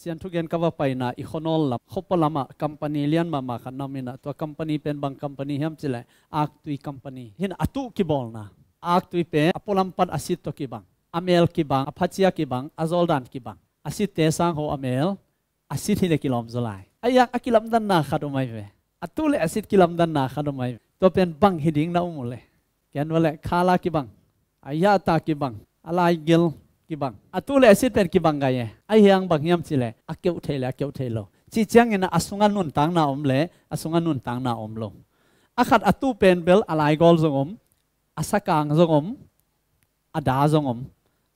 เสียนทุกเย็นก็ว่าไปนะอีกคนอลลับเขาปลามาคัมปานีเลียนมามาขันนามินะตัวคัมปานีเป็นบางคัมปานีเฮมจิเลยอักตุยคัมปานีเห็นอัตุกีบอลนะอักตุยเป็นอพอลัมปัดอาศิตัวกีบังอเมลกีบังอพัชยากีบังอาซอลดันกีบังอาศิตเตสังโฮอเมลอาศิตที่เดกิลอมสลายไอ้ยังอากิลัมดันนาขัดไม่เลยอตุเลอาศิตกิลัมดันนาขัดไม่เลยตัวเป็นบังฮิดิงน่าอุมเลยแกนว่าเลยคาลากีบังไอายาตากีบังอะไรกิล à kibang atule asit per bằng ga ye ai hiang bang yam chile akeu thele chỉ thelo chi chang sung asunga nun tang na omle asunga nun tang na omlo akhat atu pen bel alai gol om asakang zongom ada om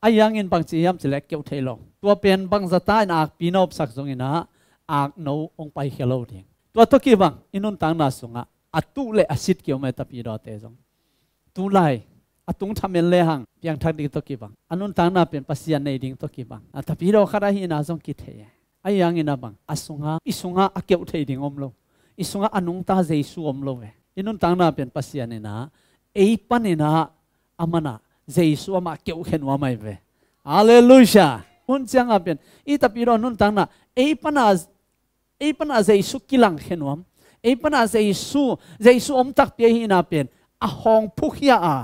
ai hiang in bang chi yam chile akeu thelo tua pen bang zata in ak pinop sak zongina ak no ong pai hello ding tua to kibang inun tang na sunga atule asit kiom eta pi do te zong tu lai atung thamen le hang piang thak ding toki bang anun tang na pen pasian nei ding toki bang a tapi ro khara hi na zong ki the ayang ina bang asunga isunga akeu thei ding om lo isunga anung ta jaisu om lo we inun tang na pen pasian ina ei panina amana jaisu ama keu khenwa mai ve hallelujah hun chang a pen i tapi ro nun tang na ei pana ei pana jaisu kilang khenwam ei pana jaisu jaisu om tak pe hi na pen a hong phukhiya a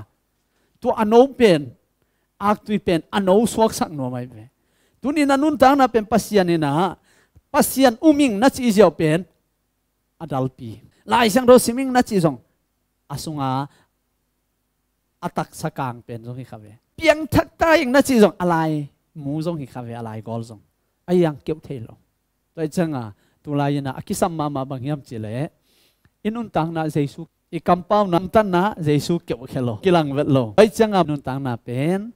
ตัวอันโนเป็นอักตุยเป็นอันโนสวกสักหน่อไม่เป็นตัวนี้นันนุนต่างนะเป็นปัสยานีนะปัสยานอุมิงนัดจีเจียวเป็นอดัลปีลายสังโรสิมิงนัดจีซงอาสุงอาอัตักสกางเป็นซงฮิคาเวเพียงทักตาอย่างนัดจีซงอะไรมูซงฮิคาเวอะไรกอลซงไอยังเกี่ยวเทลงใจจังอ่ะตัวลายนะอคิสัมมามาบางยามจีเล่อินุนต่างนะเจสุ i kampau nan tan na jesu ke khelo kilang velo bai changa nun tang na pen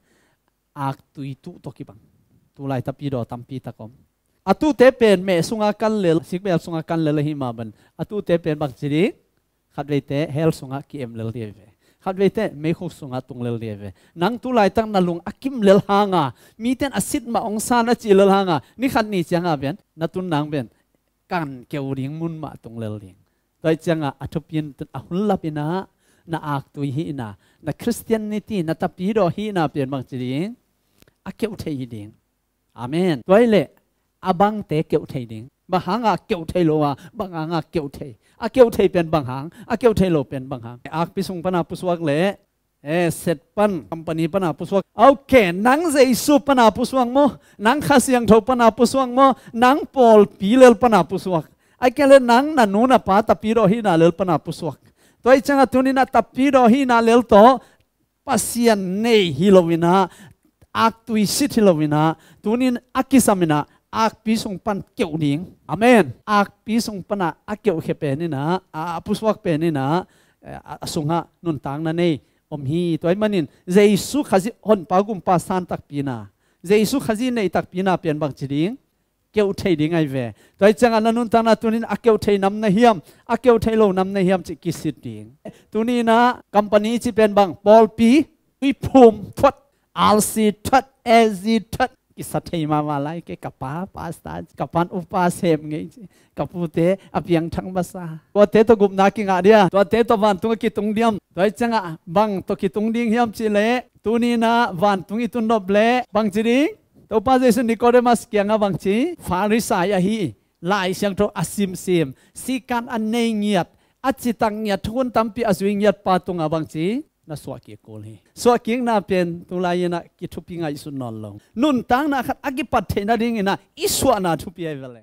ak tu i tu to kibang tu lai ta pi do tam pi ta kom atu te pen me sunga kan le sik me sunga kan le hi ma ban atu te pen bak jiri khat ve te hel sunga ki em le le ve khat ve te me khu sunga tung le le ve nang tu lai tang na lung akim le ha nga mi ten asit ma ong sa na chi le ha nga ni khan ni changa ben na tun nang ben kan ke u ring mun ma tung le le tôi chẳng à atu pin tu à hun lap ina na ác tu hi na na christianity na tapi do hi na pian bang chi ding a keu thei ding amen tôi lệ abang té keu thei ding bà hàng à kêu thầy lô à bằng hàng à kêu thầy à kêu thầy bên bằng hàng à kêu thầy lô bên bằng hàng ác bị sung áp puswak lệ eh set pan company pana puswak ok nang dây su pana puswak mo nang khasiang thâu pana puswak mo nang pol pilel pana puswak aikele nang na nuna pa tapiro hi na lel pana puswak toi changa tuni na tapiro hi na lel to pasian nei hilowina ak tui sit hilowina tuni akisamina ak pisong pan keu ning amen ak pisong pana akeu khe pe ni na a puswak pe ni na asunga nun tang na nei om hi toi manin jesu khazi hon pagum pa san tak pina jesu khazi nei tak pina pen bang chiring kêu thầy đi ngay về tôi chẳng anh nun ta na tu nín a kêu thầy nằm na hiam a kêu thầy lâu nằm na hiam chỉ kí sĩ tiếng tu ní na company chỉ bên bằng Paul P uy phum thoát alsi thoát ezi thoát kí sát thầy mà mà lại cái capa pasta capan upa xem nghe capu thế apiang thang basa tôi thế tôi gục na kinh ngạc đi à tôi thế tôi van tung kí tung điểm tôi chẳng à bằng tôi kí tung điểm hiam chỉ lệ tu ní na van tung ít tung nộp lệ bằng chỉ đi တော့ပါဇေစနီကောဒမတ်ကျန်ငါဗန့်ချီဖာရိဆိုင်အဟီလိုက်ဆောင်တော့အစင်စင်စီကန်အနေငိယတ်အချစ်တန်ညထွန်းတမ်ပီအစွေငိယတ်ပါတုံငါဗန့်ချီနဆွာကီကိုလီဆွာကင်းနာပြန်တူလာယနာကီထူပီငါယစုနော်လုံနွန်းတန်းနာခတ်အကိပတ်ထေနာဒင်းငိနာအစ်ဆွာနာထူပီအေဗလေ